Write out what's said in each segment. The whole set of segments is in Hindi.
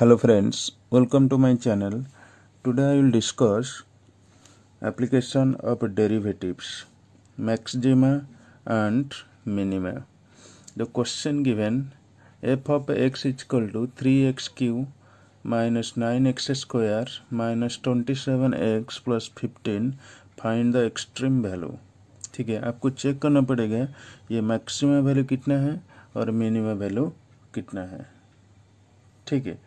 hello friends welcome to my channel today i will discuss application of derivatives maxima and minima the question given f of x is equal to 3x cube minus 9x square minus 27x plus 15 find the extreme value ठीक है आपको चेक करना पड़ेगा ये मैक्सिमम वैल्यू कितना है और मिनिमम वैल्यू कितना है ठीक है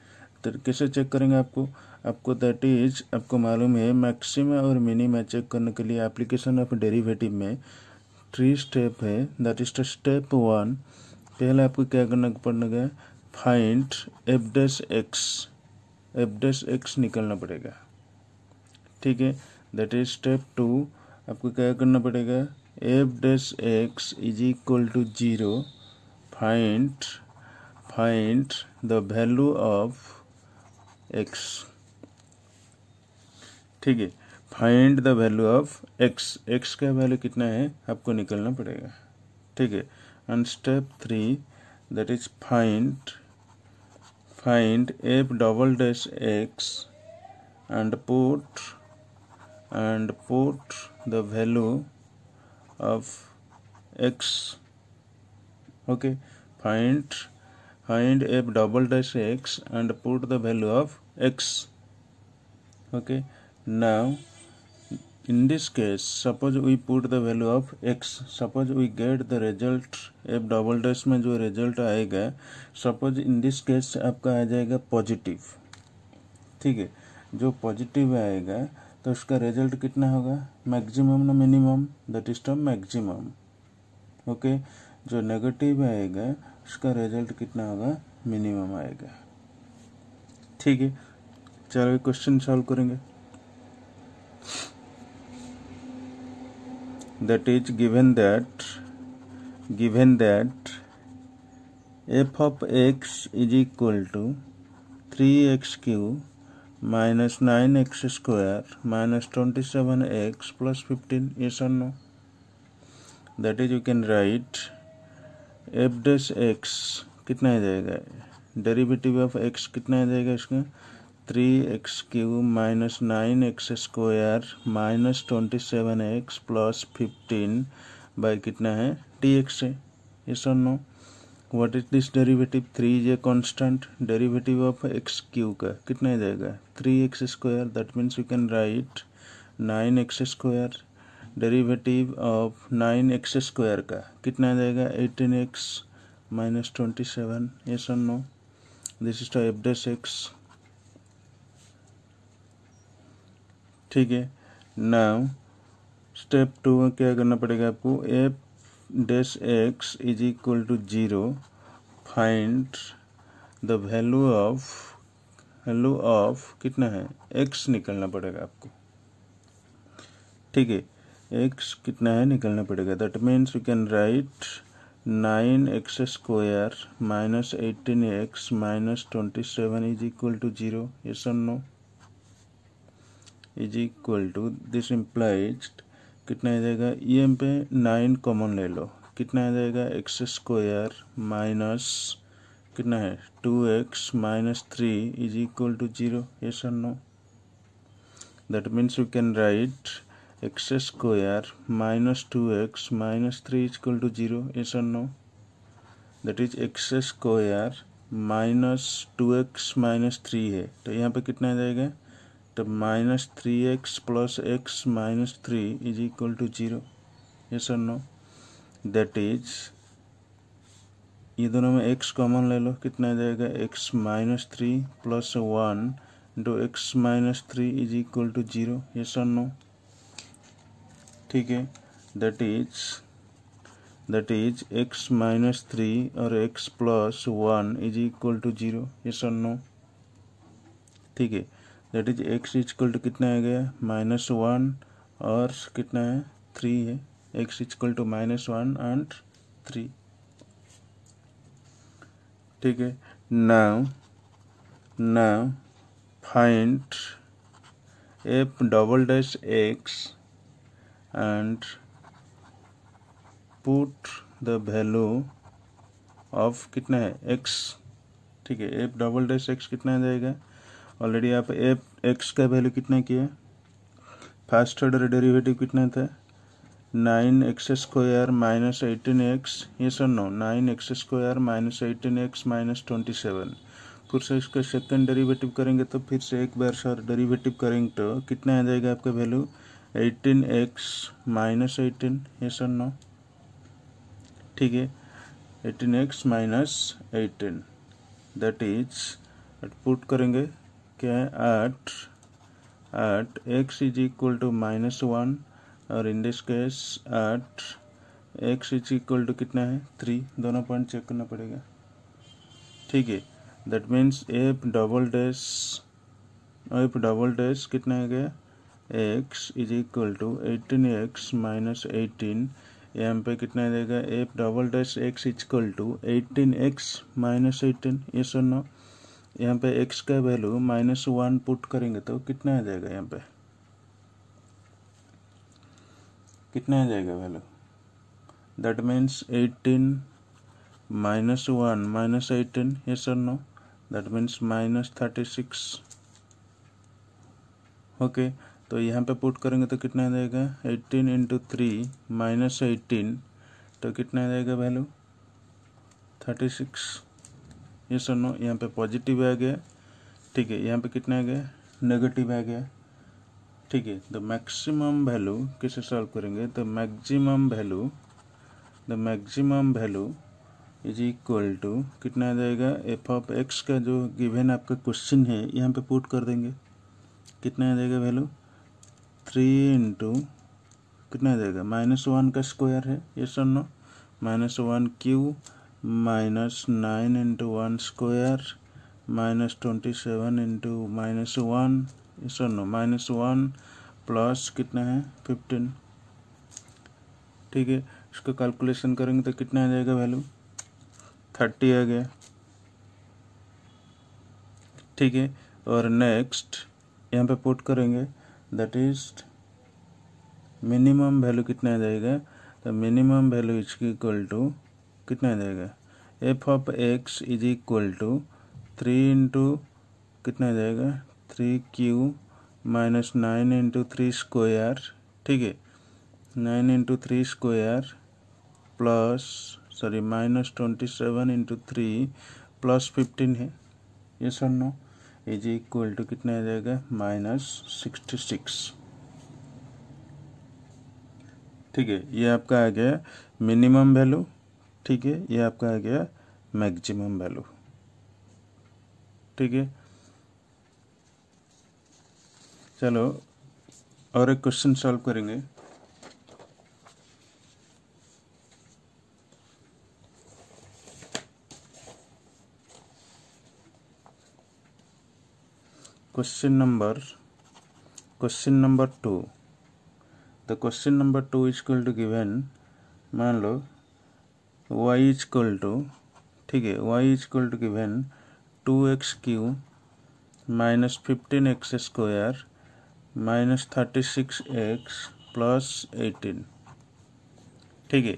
कैसे चेक करेंगे आपको आपको दैट इज आपको मालूम है मैक्सिमा और मिनिमा चेक करने के लिए एप्लीकेशन ऑफ डेरिवेटिव में थ्री स्टेप है that is the step one पहले आपको क्या करना पड़ेगा find F dash X F dash X निकलना पड़ेगा ठीक है दैट इज स्टेप टू आपको क्या करना पड़ेगा F dash X is equal to zero find find the value of X ठीक है find the value of X X का वैल्यू कितना है आपको निकलना पड़ेगा ठीक है and step three that is find find F double dash X and put and put the value of X okay find find f double dash x and put the value of x okay now in this case suppose we put the value of x suppose we get the result f double dash में जो result आएगा suppose in this case आपका आ जाएगा positive ठीक है जो positive आएगा तो उसका result कितना होगा maximum ना minimum that is the maximum okay okay? जो negative आएगा उसका रिजल्ट कितना होगा मिनिमम आएगा ठीक है चलो क्वेश्चन सॉल्व करेंगे that is given that given that F of x is equal to three X cube minus nine X square minus twenty seven X plus fifteen yes or no that is you can write F dash X कितना आ जाएगा डेरिवेटिव ऑफ एक्स कितना आ जाएगा इसका three X cube minus nine X square minus twenty seven X plus fifteen by कितना है टी एक्स है yes or no what is this derivative three is a constant derivative of X cube का कितना आ जाएगा three X square that means you can write nine X square derivative of nine X square का कितना आ जाएगा eighteen x minus twenty seven yes or no this is to F dash X ठीक है नाउ स्टेप टू में क्या करना पड़ेगा आपको F dash X is equal to zero find the value of value of कितना है एक्स निकलना पड़ेगा आपको ठीक है एक्स कितना है निकलना पड़ेगा that means you can write nine X square minus eighteen x minus twenty seven is equal to zero yes सब no is equal to this implies कितना आ जाएगा ई एम पे नाइन कॉमन ले लो कितना आ जाएगा एक्स स्क्वायर माइनस कितना है two X minus three is equal to zero yes or no that means you can write x square minus two X minus three equal to zero yes no that is x square minus two X minus three है तो यहाँ पे कितना आ जाएगा तो minus three X plus x minus three is equal to zero yes or no that is ये दोनों में एक्स कॉमन ले लो कितना आ जाएगा x minus three plus one into तो X minus three is equal to zero yes or no ठीक है that is that is X minus three और X plus one is equal to zero yes or no ठीक है that is X equal to कितना आ गया माइनस वन और कितना है थ्री है X equal to minus one and three ठीक है now now find F double dash X and put the value of कितना है x ठीक है एप डबल डैश एक्स कितना आ जाएगा ऑलरेडी आप एप एक्स का वैल्यू कितना किया फर्स्ट ऑर्डर डेरिवेटिव कितना था nine X square minus eighteen X yes or no nine X square minus eighteen x minus twenty seven फिर से इसका सेकेंड डेरिवेटिव करेंगे तो फिर से एक बार सर डेरिवेटिव करेंगे तो कितना आ जाएगा आपका value eighteen x minus eighteen yes or no ठीक है eighteen x minus eighteen that is put करेंगे क्या at at x is equal to minus one और in this case at x is equal to कितना है थ्री दोनों पॉइंट चेक करना पड़ेगा ठीक है that means f double dash f double dash कितना है गया x is equal to eighteen x minus eighteen यहाँ पे कितना देगा f double dash x equal to eighteen x minus eighteen yes or no यहाँ पे एक्स का वैल्यू माइनस वन पुट करेंगे तो कितना आ जाएगा यहाँ पे कितना आ जाएगा value that means eighteen minus one minus eighteen yes or no that means minus thirty six okay तो यहाँ पे पुट करेंगे तो कितना आ जाएगा eighteen into three minus eighteen तो कितना आ जाएगा वैल्यू थर्टी सिक्स ये सुनो यहाँ पे पॉजिटिव आ गया ठीक है यहाँ पे कितना आ गया नेगेटिव आ गया ठीक है द मैक्सिमम वैल्यू किसे सॉल्व करेंगे the maximum value the maximum value is equal to कितना आ जाएगा एफ ऑफ एक्स का जो गिवेन आपका क्वेश्चन है यहाँ पे पुट कर देंगे कितना आ जाएगा वैल्यू थ्री इंटू कितना जाएगा माइनस वन का स्क्वायर है yes or no minus one cube minus nine into one square minus twenty seven into minus one yes or no minus one plus कितना है फिफ्टीन ठीक है इसका कैलकुलेशन करेंगे तो कितना आ जाएगा वैल्यू थर्टी आ गया ठीक है और नेक्स्ट यहाँ पे पुट करेंगे दैट इज मिनिमम वैल्यू कितना आ जाएगा तो minimum value is equal to कितना आ जाएगा f of x is equal to three into कितना आ जाएगा three cube minus nine into three square ठीक है nine into three square plus sorry minus twenty seven into three plus fifteen है yes or no is equal to कितना आ जाएगा माइनस सिक्सटी सिक्स ठीक है ये आपका आ गया मिनिमम वैल्यू ठीक है ये आपका आ गया मैक्सिमम वैल्यू ठीक है चलो और एक क्वेश्चन सॉल्व करेंगे question number question number two the question number two is equal to given मान लो y इज इक्वल टू ठीक है y is equal to given two x cube minus fifteen x square minus thirty six x plus eighteen ठीक है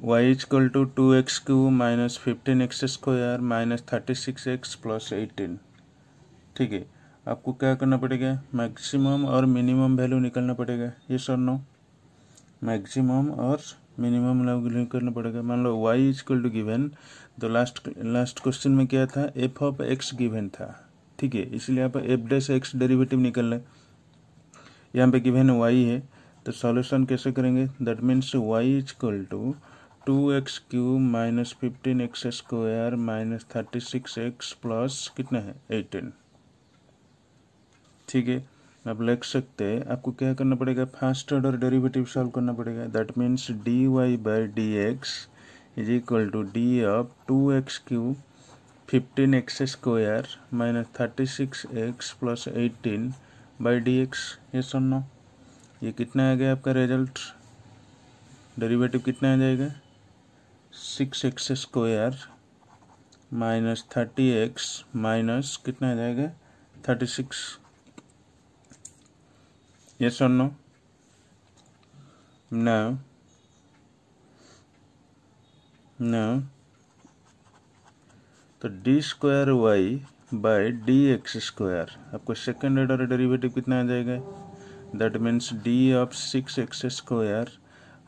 y is equal to two x cube minus fifteen x square minus thirty six x plus eighteen ठीक है आपको क्या करना पड़ेगा मैक्सिमम और मिनिमम वैल्यू निकलना पड़ेगा ये सर नो मैक्सिमम और मिनिमम वैल्यू करना पड़ेगा मान लो वाई इक्वल टू गिवेन तो लास्ट लास्ट क्वेश्चन में क्या था एफ ऑफ एक्स गिवेन था ठीक है इसलिए आप एफ डैश एक्स डेरिवेटिव निकल लें यहाँ पे गिवेन वाई है तो सॉल्यूशन कैसे करेंगे that means y is equal to two x cube minus fifteen x square minus thirty six x plus कितना है एटीन ठीक है आप लिख सकते हैं आपको क्या करना पड़ेगा फर्स्ट ऑर्डर डेरिवेटिव सॉल्व करना पड़ेगा that means d y by d x is equal to d of two x cube fifteen x square minus thirty six x plus eighteen by d x ये सुनो ये कितना आ गया आपका रिजल्ट डेरिवेटिव कितना आ जाएगा six x square minus thirty x minus कितना आ जाएगा thirty six Yes or no? No. No. तो d square y by d x square आपको सेकेंड ऑर्डर डेरिवेटिव कितना आ जाएगा that means d of six x square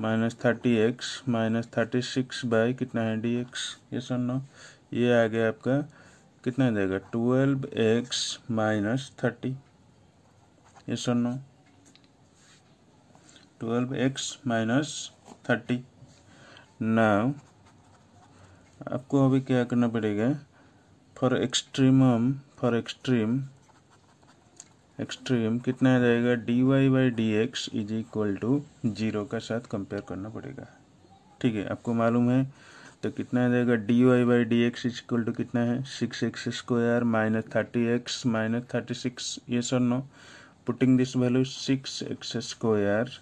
minus thirty x minus thirty six by कितना है डी एक्स ये सुनो ये आ गया आपका कितना आ जाएगा ट्वेल्व एक्स माइनस थर्टी ये सुनो 12 एक्स माइनस थर्टी नाउ आपको अभी क्या करना पड़ेगा for extremum for extreme extreme कितना आ जाएगा d y by d x is equal to zero का साथ कंपेयर करना पड़ेगा ठीक है आपको मालूम है तो कितना आ जाएगा d y by d x is equal to कितना है six x square minus thirty x minus thirty six yes or no putting this value six x square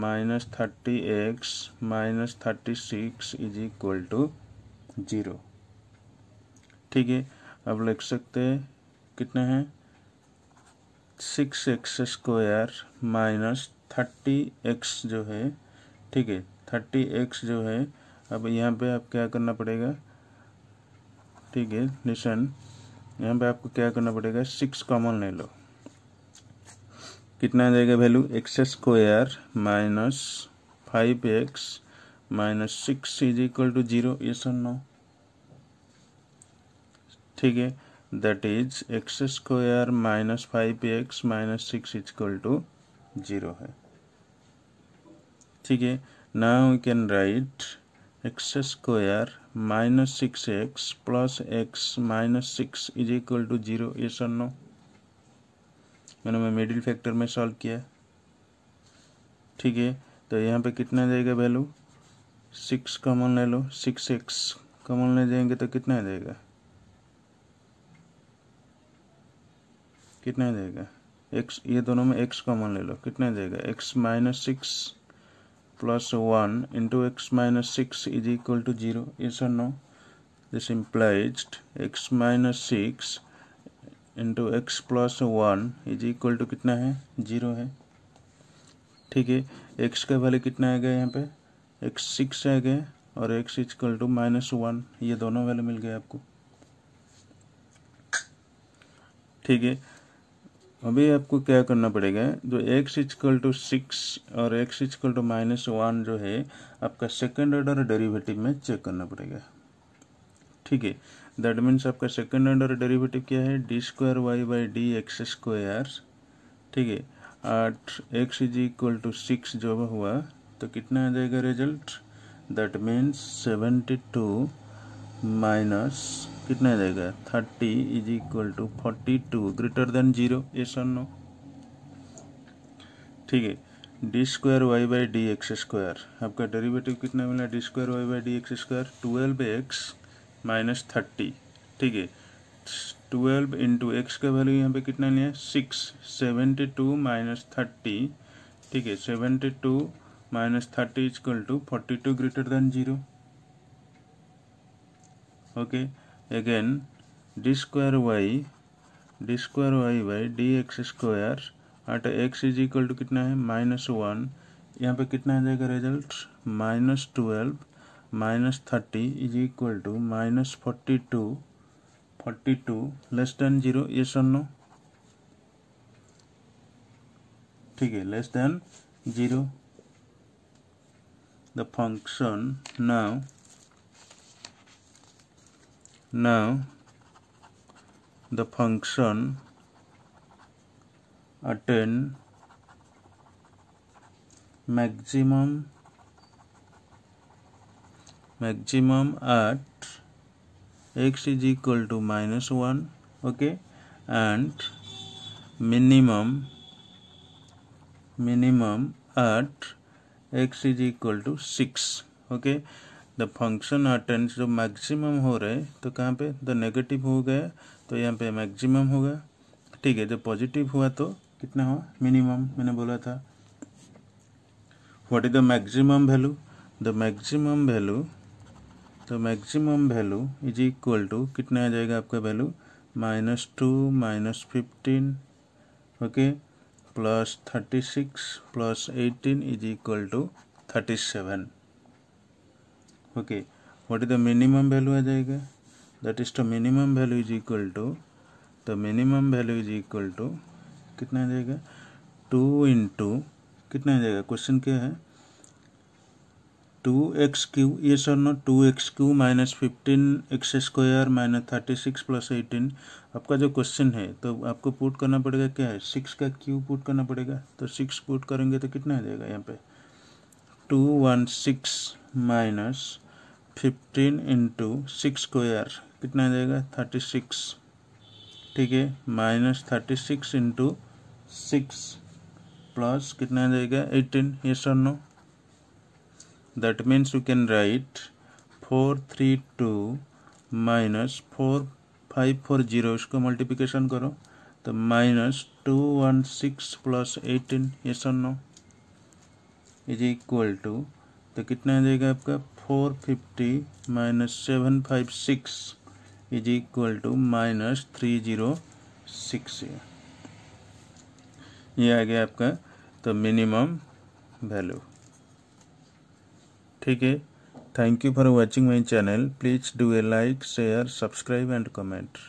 minus thirty x minus thirty six is equal to zero ठीक है अब लिख सकते हैं कितने हैं six x square minus thirty x जो है ठीक है थर्टी एक्स जो है अब यहाँ पे आप क्या करना पड़ेगा ठीक है निशन यहाँ पे आपको क्या करना पड़ेगा सिक्स कॉमन ले लो कितना जाएगा value x square minus five x minus six is equal to zero yes और ठीक है that is x square minus five x minus six is equal to zero है ठीक है now we can write x square minus six x plus x minus six is equal to zero yes or no मैंने मैं मिडिल फैक्टर में सॉल्व किया ठीक है तो यहाँ पे कितना जाएगा वैल्यू सिक्स कॉमन ले लो सिक्स एक्स कॉमन ले जाएंगे तो कितना जाएगा कितना जाएगा एक्स ये दोनों में एक्स कॉमन ले लो कितना जाएगा x minus six plus one into x minus six is equal to zero yes or no this implies x minus six into x plus one is equal to कितना है जीरो है ठीक है एक्स का वैल्यू कितना आ गया यहाँ पे एक्स सिक्स आ गया और x equal to minus one ये दोनों वैल्यू मिल गए आपको ठीक है अभी आपको क्या करना पड़ेगा जो एक्स इक्वल टू सिक्स और x equal to minus one जो है आपका सेकेंड ऑर्डर डेरिवेटिव में चेक करना पड़ेगा ठीक है दैट मीन्स आपका सेकेंड ऑर्डर डेरिवेटिव क्या है d square y by d x square ठीक है at x is equal to six जब हुआ तो कितना आ जाएगा result that means seventy two minus कितना आ जाएगा thirty is equal to forty two greater than zero yes no ठीक है d square y by d x square आपका डेरिवेटिव कितना मिला d square y by d x square twelve x minus thirty ठीक है ट्वेल्व इंटू एक्स का वैल्यू यहाँ पे कितना लिया six seventy two minus thirty ठीक है seventy two minus thirty is equal to forty two greater than zero okay again d square y d square y by d x square eight x is equal to कितना है माइनस वन यहाँ पे कितना आ जाएगा result minus twelve minus 30 is equal to minus 42 42 less than 0 yes or no Okay, less than 0 the function now now the function attain maximum maximum at x is equal to minus one okay and minimum minimum at x is equal to six okay the function attains जो मैक्सिमम हो रहे तो कहाँ पे द नेगेटिव हो गया तो यहाँ पे मैक्सिमम गया ठीक है जब पॉजिटिव हुआ तो कितना हुआ मिनिमम मैंने बोला था what is the maximum value the maximum value तो maximum value is equal to कितना आ जाएगा आपका value minus two minus fifteen okay plus thirty six plus eighteen is equal to thirty seven okay what is the minimum value आ जाएगा that is the minimum value is equal to the minimum value is equal to कितना आ जाएगा टू इंटू कितना आ जाएगा क्वेश्चन क्या है two x cube yes or no two x cube minus fifteen x square minus thirty six plus eighteen आपका जो क्वेश्चन है तो आपको पुट करना पड़ेगा क्या है सिक्स का क्यू पुट करना पड़ेगा तो सिक्स पुट करेंगे तो कितना आ जाएगा यहाँ पे two one six minus fifteen into six square कितना आ जाएगा थर्टी सिक्स ठीक है minus thirty six into six plus कितना आ जाएगा eighteen yes or no that means you can write 432 minus four five four zero इसको मल्टीप्लिकेशन करो तो minus two one six plus eighteen yes or is equal to तो कितना आ जाएगा आपका four fifty minus seven five six is equal to minus three zero six ये आ गया आपका तो मिनिमम वैल्यू ठीक है thank you for watching my channel please do a like share subscribe and comment